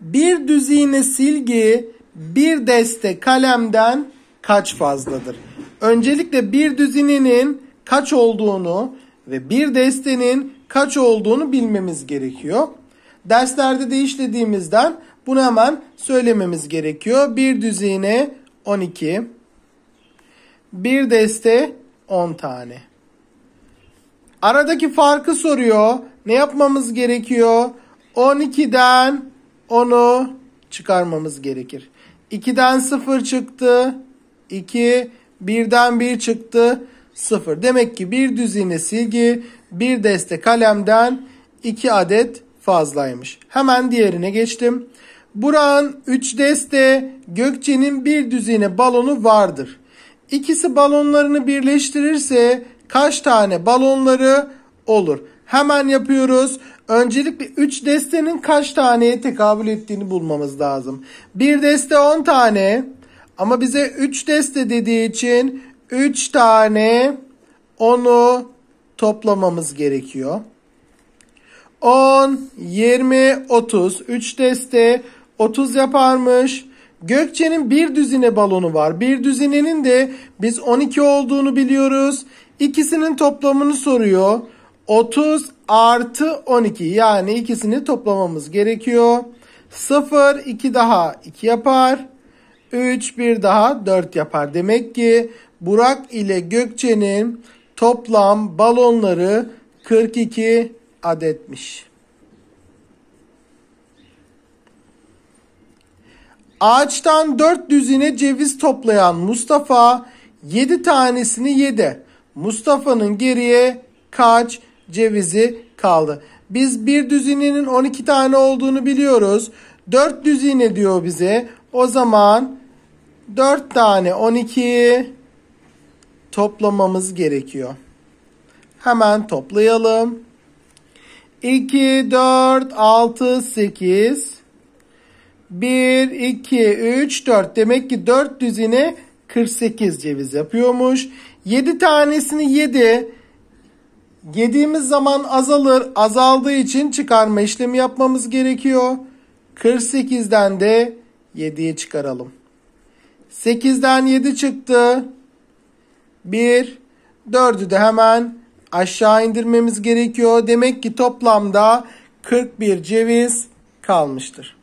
bir düzine silgi bir deste kalemden kaç fazladır? Öncelikle bir düzinenin kaç olduğunu ve bir destenin kaç olduğunu bilmemiz gerekiyor. Derslerde de işlediğimizden bunu hemen söylememiz gerekiyor. Bir düzine 12, bir deste 10 tane. Aradaki farkı soruyor. Ne yapmamız gerekiyor? 12'den onu çıkarmamız gerekir. 2'den 0 çıktı. 2 1'den 1 çıktı. 0. Demek ki bir düzine silgi, bir deste kalemden 2 adet fazlaymış. Hemen diğerine geçtim. Buran 3 deste, Gökçe'nin bir düzine balonu vardır. İkisi balonlarını birleştirirse kaç tane balonları olur? Hemen yapıyoruz. Öncelikle 3 destenin kaç taneye tekabül ettiğini bulmamız lazım. Bir deste 10 tane ama bize 3 deste dediği için 3 tane onu toplamamız gerekiyor. 10, 20, 30. 3 deste 30 yaparmış. Gökçe'nin bir düzine balonu var. Bir düzinenin de biz 12 olduğunu biliyoruz. İkisinin toplamını soruyor. 30 artı 12 yani ikisini toplamamız gerekiyor. 0 2 daha 2 yapar. 3 1 daha 4 yapar. Demek ki Burak ile Gökçe'nin toplam balonları 42 adetmiş. Ağaçtan 4 düzine ceviz toplayan Mustafa 7 tanesini yedi. Mustafa'nın geriye kaç cevizi kaldı. Biz bir düzinenin 12 tane olduğunu biliyoruz. 4 düzine diyor bize. O zaman 4 tane 12 toplamamız gerekiyor. Hemen toplayalım. 2, 4, 6, 8, 1, 2, 3, 4. Demek ki 4 düzine 48 ceviz yapıyormuş. 7 tanesini 7, Yediğimiz zaman azalır. Azaldığı için çıkarma işlemi yapmamız gerekiyor. 48'den de 7'yi çıkaralım. 8'den 7 çıktı. 1. 4'ü de hemen aşağı indirmemiz gerekiyor. Demek ki toplamda 41 ceviz kalmıştır.